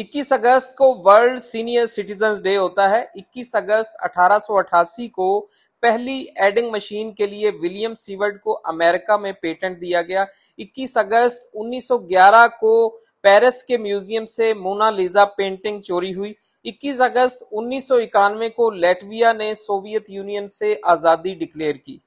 21 अगस्त को world senior citizen day होता है 21 अगस्त अठारह को पहली एडिंग मशीन के लिए विलियम सीवर्ड को अमेरिका में पेटेंट दिया गया 21 अगस्त 1911 को पेरिस के म्यूजियम से मोनालिजा पेंटिंग चोरी हुई 21 अगस्त उन्नीस को लेटविया ने सोवियत यूनियन से आज़ादी डिक्लेयर की